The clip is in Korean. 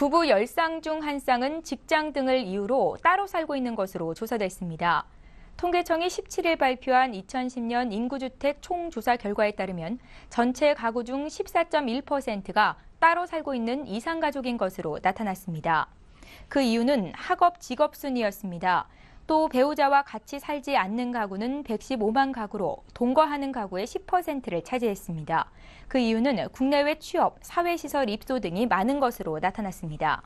부부 10쌍 중 한 쌍은 직장 등을 이유로 따로 살고 있는 것으로 조사됐습니다. 통계청이 17일 발표한 2010년 인구주택 총조사 결과에 따르면 전체 가구 중 14.1%가 따로 살고 있는 이상가족인 것으로 나타났습니다. 그 이유는 학업 직업 순이었습니다. 또 배우자와 같이 살지 않는 가구는 115만 가구로 동거하는 가구의 10%를 차지했습니다. 그 이유는 국내외 취업, 사회시설 입소 등이 많은 것으로 나타났습니다.